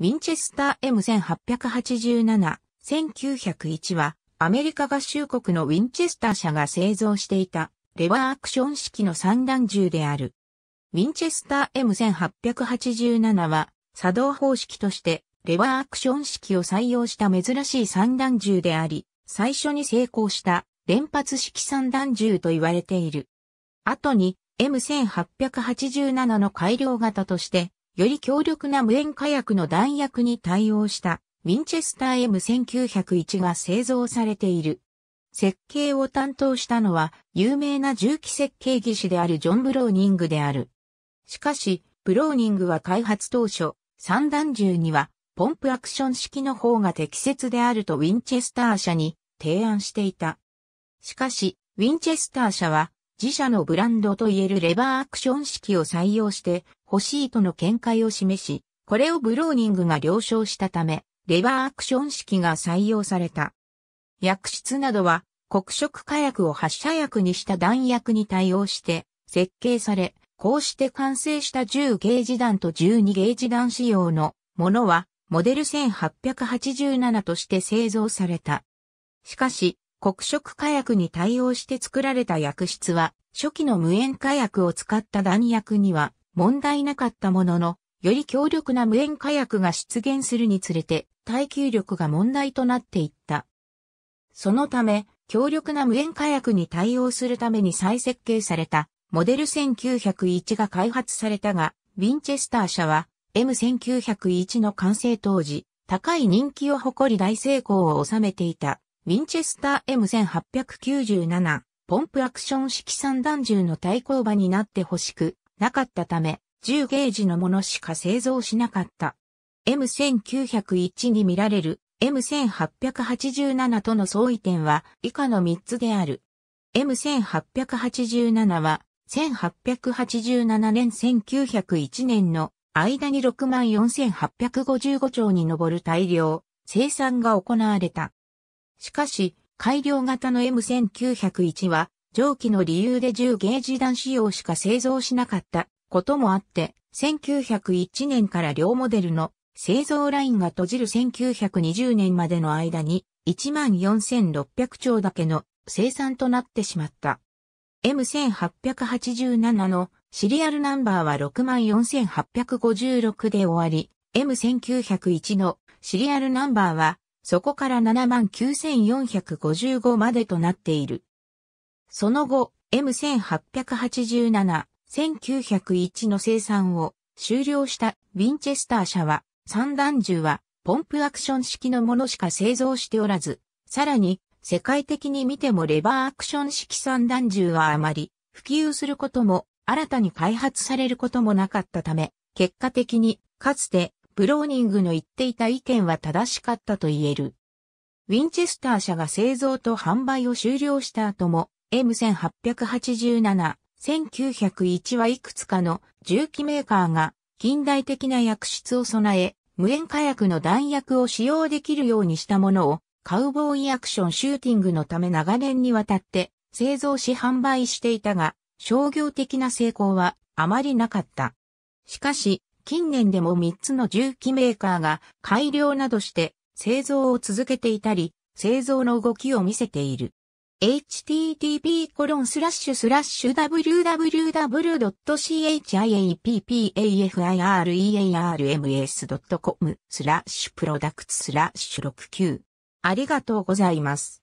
ウィンチェスター M1887-1901 は、アメリカ合衆国のウィンチェスター社が製造していた、レバーアクション式の三段銃である。ウィンチェスター M1887 は、作動方式として、レバーアクション式を採用した珍しい三段銃であり、最初に成功した連発式三段銃と言われている。後に M1887 の改良型としてより強力な無塩火薬の弾薬に対応したウィンチェスター M1901 が製造されている。設計を担当したのは有名な銃器設計技師であるジョン・ブローニングである。しかし、ブローニングは開発当初、三段銃にはポンプアクション式の方が適切であるとウィンチェスター社に提案していた。しかし、ウィンチェスター社は自社のブランドといえるレバーアクション式を採用して欲しいとの見解を示し、これをブローニングが了承したため、レバーアクション式が採用された。薬室などは黒色火薬を発射薬にした弾薬に対応して設計され、こうして完成した10ゲージ弾と12ゲージ弾仕様のものはモデル1887として製造された。しかし、黒色火薬に対応して作られた薬室は、初期の無塩火薬を使った弾薬には問題なかったものの、より強力な無塩火薬が出現するにつれて、耐久力が問題となっていった。そのため、強力な無塩火薬に対応するために再設計された、モデル1901が開発されたが、ウィンチェスター社は、M1901 の完成当時、高い人気を誇り大成功を収めていた、ウィンチェスター M1897、ポンプアクション式散弾銃の対抗馬になってほしく、なかったため、10ゲージのものしか製造しなかった。M1901 に見られる M1887 との相違点は以下の3つである。M1887 は1887年1901年の間に64,855兆に上る大量生産が行われた。しかし、改良型の M1901 は上記の理由で10ゲージ弾仕様しか製造しなかったこともあって、1901年から両モデルの製造ラインが閉じる1920年までの間に14,600兆だけの生産となってしまった。M1887 のシリアルナンバーは64,856で終わり、M1901 のシリアルナンバーはそこから79,455までとなっている。その後、M1887、1901の生産を終了したウィンチェスター社は、三段銃はポンプアクション式のものしか製造しておらず、さらに世界的に見てもレバーアクション式三段銃はあまり普及することも新たに開発されることもなかったため、結果的にかつてブローニングの言っていた意見は正しかったと言える。ウィンチェスター社が製造と販売を終了した後も、M1887、1901はいくつかの重機メーカーが近代的な薬室を備え、無塩火薬の弾薬を使用できるようにしたものをカウボーイアクションシューティングのため長年にわたって製造し販売していたが、商業的な成功はあまりなかった。しかし、近年でも3つの重機メーカーが改良などして製造を続けていたり、製造の動きを見せている。http://www.chiappafirms.com スラッシュプロダクツスラッシュ69ありがとうございます。